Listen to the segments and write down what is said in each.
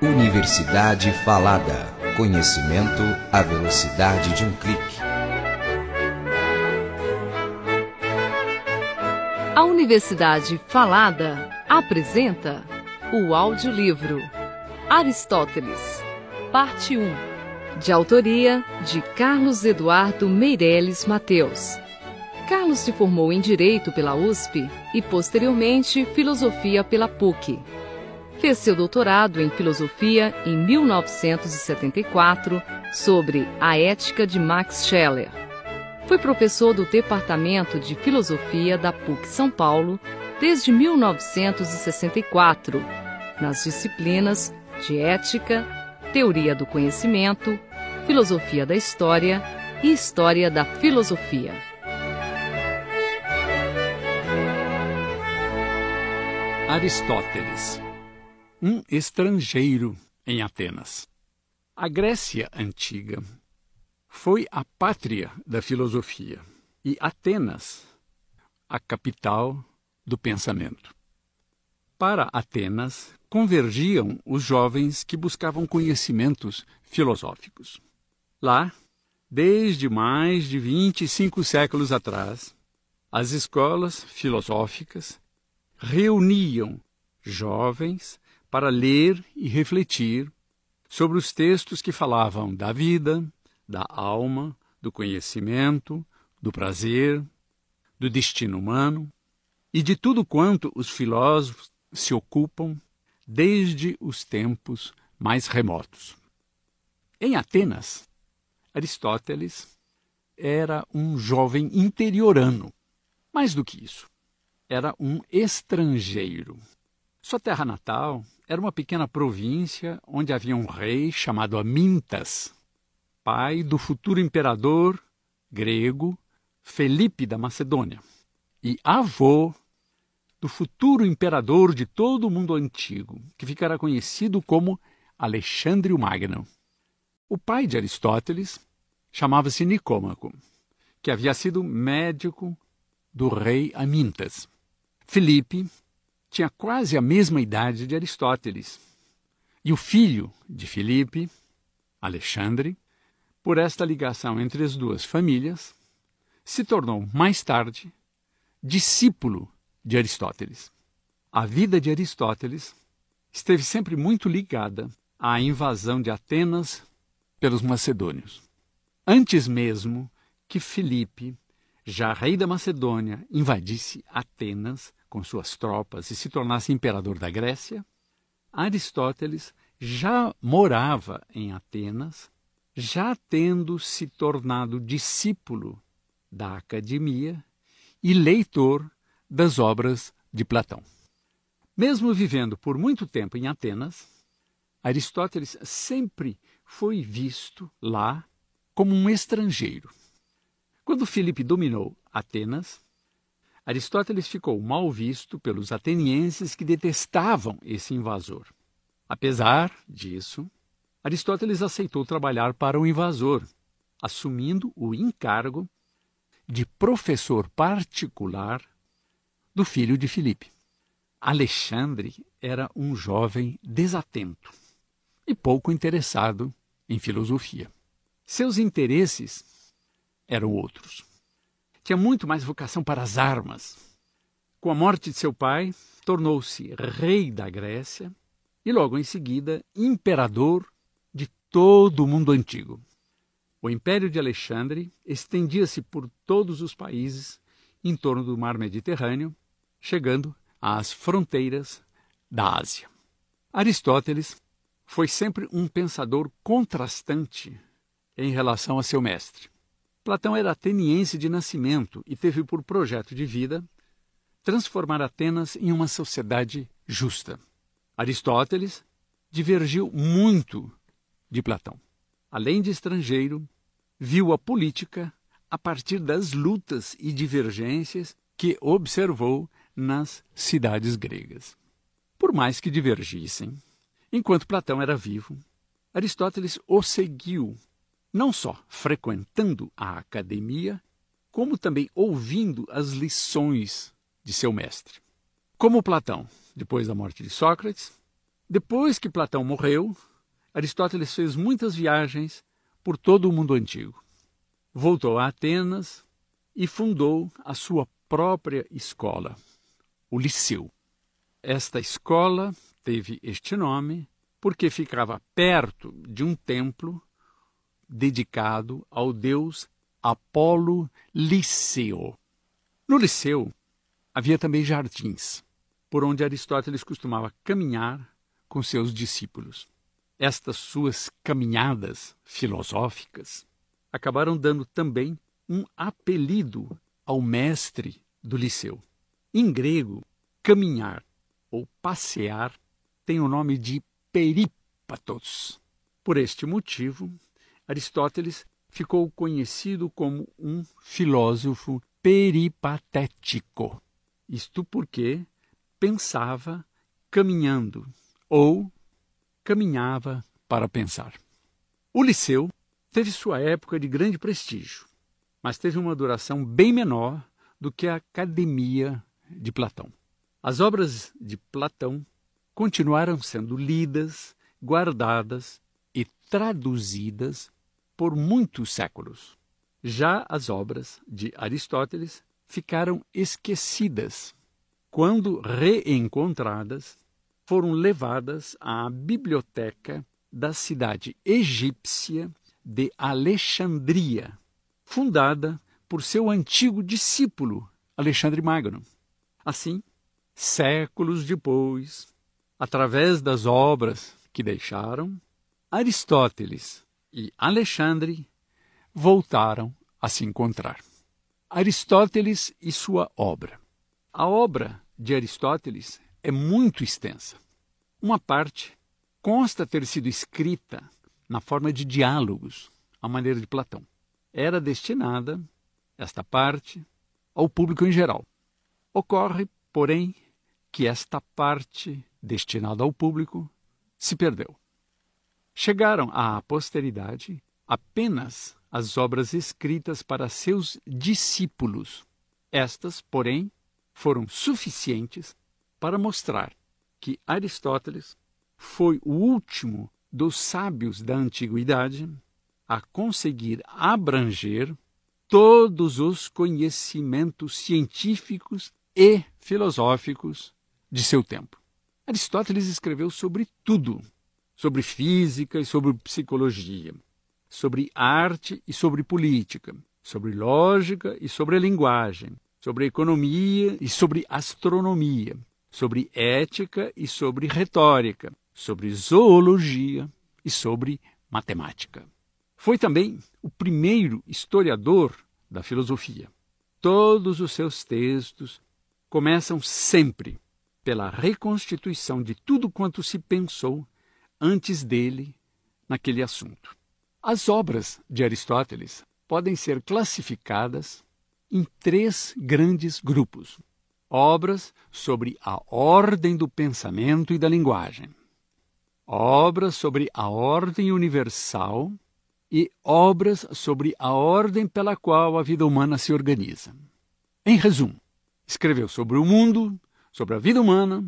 Universidade Falada. Conhecimento à velocidade de um clique. A Universidade Falada apresenta o audiolivro Aristóteles, parte 1, de autoria de Carlos Eduardo Meireles Mateus. Carlos se formou em Direito pela USP e, posteriormente, Filosofia pela PUC. Fez seu doutorado em filosofia em 1974 sobre a ética de Max Scheler. Foi professor do Departamento de Filosofia da PUC São Paulo desde 1964, nas disciplinas de Ética, Teoria do Conhecimento, Filosofia da História e História da Filosofia. Aristóteles um estrangeiro em Atenas. A Grécia antiga foi a pátria da filosofia e Atenas, a capital do pensamento. Para Atenas convergiam os jovens que buscavam conhecimentos filosóficos. Lá, desde mais de 25 séculos atrás, as escolas filosóficas reuniam jovens para ler e refletir sobre os textos que falavam da vida, da alma, do conhecimento, do prazer, do destino humano e de tudo quanto os filósofos se ocupam desde os tempos mais remotos. Em Atenas, Aristóteles era um jovem interiorano. Mais do que isso, era um estrangeiro. Sua terra natal era uma pequena província onde havia um rei chamado Amintas, pai do futuro imperador grego Felipe da Macedônia e avô do futuro imperador de todo o mundo antigo, que ficará conhecido como Alexandre o Magno. O pai de Aristóteles chamava-se Nicômaco, que havia sido médico do rei Amintas. Felipe tinha quase a mesma idade de Aristóteles. E o filho de Filipe, Alexandre, por esta ligação entre as duas famílias, se tornou mais tarde discípulo de Aristóteles. A vida de Aristóteles esteve sempre muito ligada à invasão de Atenas pelos macedônios. Antes mesmo que Filipe, já rei da Macedônia, invadisse Atenas, com suas tropas e se tornasse imperador da Grécia, Aristóteles já morava em Atenas, já tendo se tornado discípulo da academia e leitor das obras de Platão. Mesmo vivendo por muito tempo em Atenas, Aristóteles sempre foi visto lá como um estrangeiro. Quando Filipe dominou Atenas, Aristóteles ficou mal visto pelos atenienses que detestavam esse invasor. Apesar disso, Aristóteles aceitou trabalhar para o invasor, assumindo o encargo de professor particular do filho de Filipe. Alexandre era um jovem desatento e pouco interessado em filosofia. Seus interesses eram outros tinha muito mais vocação para as armas. Com a morte de seu pai, tornou-se rei da Grécia e, logo em seguida, imperador de todo o mundo antigo. O Império de Alexandre estendia-se por todos os países em torno do mar Mediterrâneo, chegando às fronteiras da Ásia. Aristóteles foi sempre um pensador contrastante em relação a seu mestre. Platão era ateniense de nascimento e teve por projeto de vida transformar Atenas em uma sociedade justa. Aristóteles divergiu muito de Platão. Além de estrangeiro, viu a política a partir das lutas e divergências que observou nas cidades gregas. Por mais que divergissem, enquanto Platão era vivo, Aristóteles o seguiu não só frequentando a academia, como também ouvindo as lições de seu mestre. Como Platão, depois da morte de Sócrates, depois que Platão morreu, Aristóteles fez muitas viagens por todo o mundo antigo. Voltou a Atenas e fundou a sua própria escola, o Liceu. Esta escola teve este nome porque ficava perto de um templo dedicado ao deus Apolo Liceu. No Liceu havia também jardins, por onde Aristóteles costumava caminhar com seus discípulos. Estas suas caminhadas filosóficas acabaram dando também um apelido ao mestre do Liceu. Em grego, caminhar ou passear tem o nome de peripatos. Por este motivo, Aristóteles ficou conhecido como um filósofo peripatético. Isto porque pensava caminhando ou caminhava para pensar. O Liceu teve sua época de grande prestígio, mas teve uma duração bem menor do que a Academia de Platão. As obras de Platão continuaram sendo lidas, guardadas e traduzidas por muitos séculos. Já as obras de Aristóteles ficaram esquecidas. Quando reencontradas, foram levadas à biblioteca da cidade egípcia de Alexandria, fundada por seu antigo discípulo, Alexandre Magno. Assim, séculos depois, através das obras que deixaram, Aristóteles e Alexandre voltaram a se encontrar. Aristóteles e sua obra. A obra de Aristóteles é muito extensa. Uma parte consta ter sido escrita na forma de diálogos, à maneira de Platão. Era destinada, esta parte, ao público em geral. Ocorre, porém, que esta parte destinada ao público se perdeu chegaram à posteridade apenas as obras escritas para seus discípulos. Estas, porém, foram suficientes para mostrar que Aristóteles foi o último dos sábios da antiguidade a conseguir abranger todos os conhecimentos científicos e filosóficos de seu tempo. Aristóteles escreveu sobre tudo sobre física e sobre psicologia, sobre arte e sobre política, sobre lógica e sobre linguagem, sobre economia e sobre astronomia, sobre ética e sobre retórica, sobre zoologia e sobre matemática. Foi também o primeiro historiador da filosofia. Todos os seus textos começam sempre pela reconstituição de tudo quanto se pensou antes dele naquele assunto. As obras de Aristóteles podem ser classificadas em três grandes grupos: obras sobre a ordem do pensamento e da linguagem, obras sobre a ordem universal e obras sobre a ordem pela qual a vida humana se organiza. Em resumo, escreveu sobre o mundo, sobre a vida humana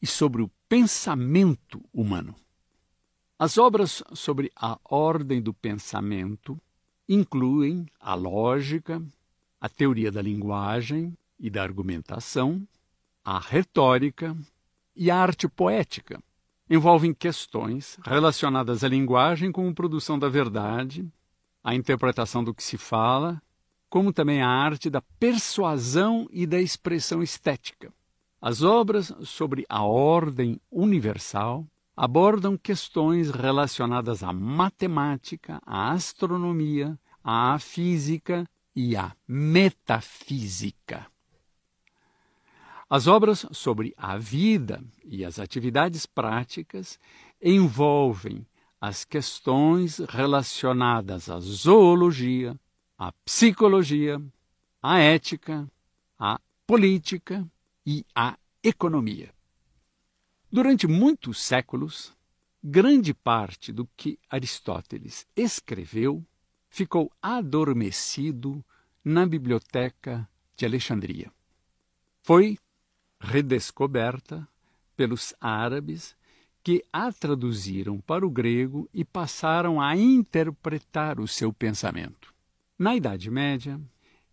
e sobre o pensamento humano. As obras sobre a ordem do pensamento incluem a lógica, a teoria da linguagem e da argumentação, a retórica e a arte poética. Envolvem questões relacionadas à linguagem como produção da verdade, a interpretação do que se fala, como também a arte da persuasão e da expressão estética. As obras sobre a ordem universal abordam questões relacionadas à matemática, à astronomia, à física e à metafísica. As obras sobre a vida e as atividades práticas envolvem as questões relacionadas à zoologia, à psicologia, à ética, à política e à economia. Durante muitos séculos, grande parte do que Aristóteles escreveu ficou adormecido na biblioteca de Alexandria. Foi redescoberta pelos árabes que a traduziram para o grego e passaram a interpretar o seu pensamento. Na Idade Média,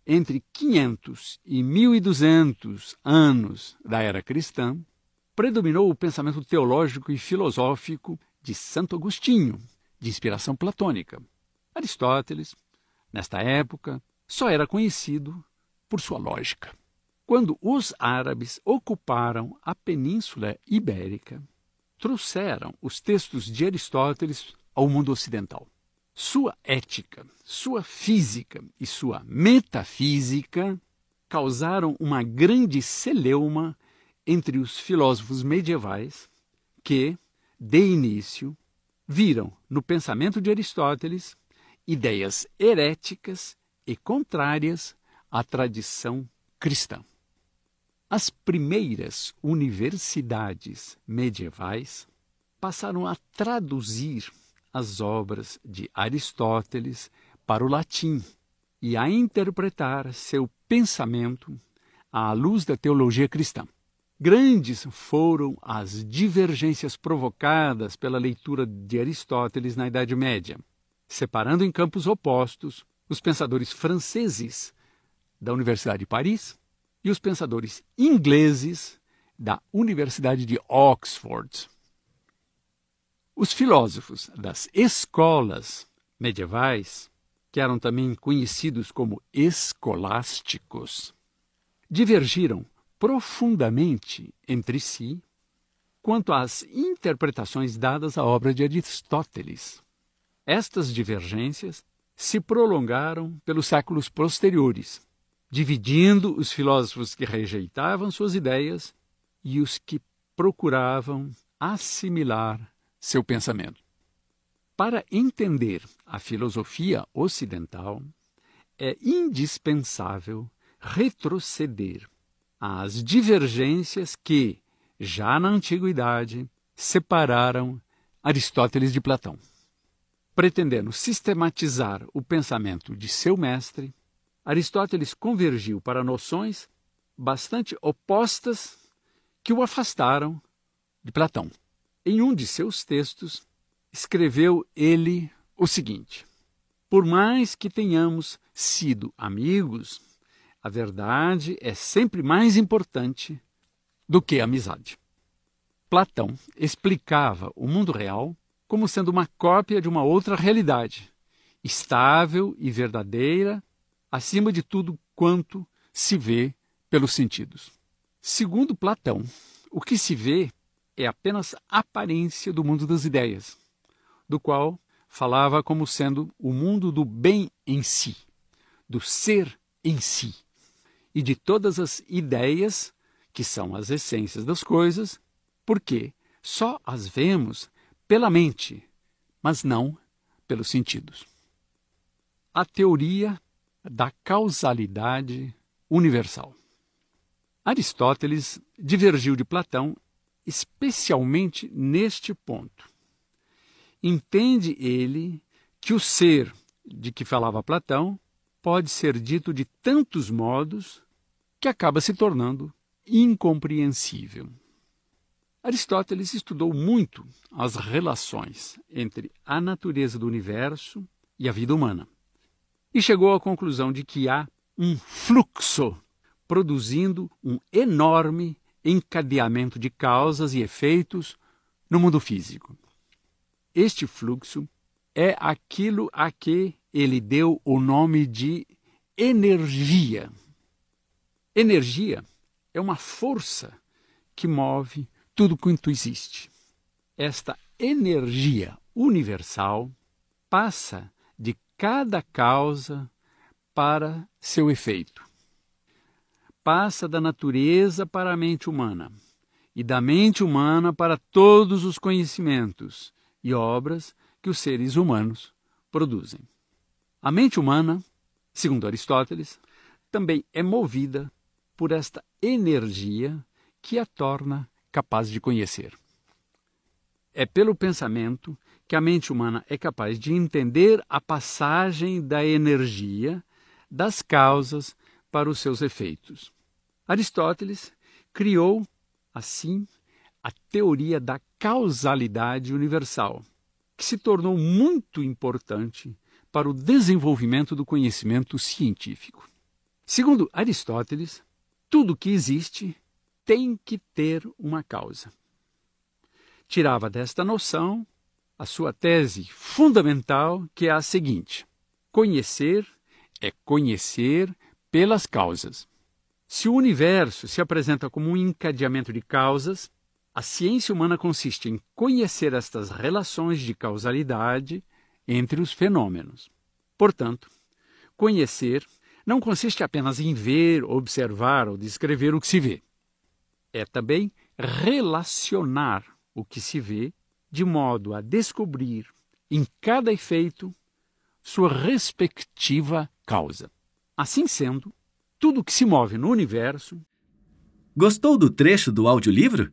entre 500 e 1200 anos da era cristã, predominou o pensamento teológico e filosófico de Santo Agostinho, de inspiração platônica. Aristóteles, nesta época, só era conhecido por sua lógica. Quando os árabes ocuparam a Península Ibérica, trouxeram os textos de Aristóteles ao mundo ocidental. Sua ética, sua física e sua metafísica causaram uma grande celeuma entre os filósofos medievais que, de início, viram no pensamento de Aristóteles ideias heréticas e contrárias à tradição cristã. As primeiras universidades medievais passaram a traduzir as obras de Aristóteles para o latim e a interpretar seu pensamento à luz da teologia cristã. Grandes foram as divergências provocadas pela leitura de Aristóteles na Idade Média, separando em campos opostos os pensadores franceses da Universidade de Paris e os pensadores ingleses da Universidade de Oxford. Os filósofos das escolas medievais, que eram também conhecidos como escolásticos, divergiram profundamente entre si quanto às interpretações dadas à obra de Aristóteles. Estas divergências se prolongaram pelos séculos posteriores, dividindo os filósofos que rejeitavam suas ideias e os que procuravam assimilar seu pensamento. Para entender a filosofia ocidental, é indispensável retroceder as divergências que, já na antiguidade, separaram Aristóteles de Platão, pretendendo sistematizar o pensamento de seu mestre. Aristóteles convergiu para noções bastante opostas que o afastaram de Platão. Em um de seus textos, escreveu ele o seguinte: Por mais que tenhamos sido amigos, a verdade é sempre mais importante do que a amizade. Platão explicava o mundo real como sendo uma cópia de uma outra realidade, estável e verdadeira, acima de tudo quanto se vê pelos sentidos. Segundo Platão, o que se vê é apenas aparência do mundo das ideias, do qual falava como sendo o mundo do bem em si, do ser em si e de todas as ideias, que são as essências das coisas, porque só as vemos pela mente, mas não pelos sentidos. A teoria da causalidade universal. Aristóteles divergiu de Platão especialmente neste ponto. Entende ele que o ser de que falava Platão pode ser dito de tantos modos que acaba se tornando incompreensível. Aristóteles estudou muito as relações entre a natureza do universo e a vida humana e chegou à conclusão de que há um fluxo produzindo um enorme encadeamento de causas e efeitos no mundo físico. Este fluxo é aquilo a que ele deu o nome de energia. Energia é uma força que move tudo quanto existe. Esta energia universal passa de cada causa para seu efeito. Passa da natureza para a mente humana e da mente humana para todos os conhecimentos e obras que os seres humanos produzem. A mente humana, segundo Aristóteles, também é movida por esta energia que a torna capaz de conhecer. É pelo pensamento que a mente humana é capaz de entender a passagem da energia das causas para os seus efeitos. Aristóteles criou, assim, a teoria da causalidade universal, que se tornou muito importante para o desenvolvimento do conhecimento científico. Segundo Aristóteles, tudo que existe tem que ter uma causa. Tirava desta noção a sua tese fundamental, que é a seguinte: conhecer é conhecer pelas causas. Se o universo se apresenta como um encadeamento de causas, a ciência humana consiste em conhecer estas relações de causalidade entre os fenômenos. Portanto, conhecer não consiste apenas em ver, observar ou descrever o que se vê. É também relacionar o que se vê de modo a descobrir em cada efeito sua respectiva causa. Assim sendo, tudo que se move no universo. Gostou do trecho do audiolivro?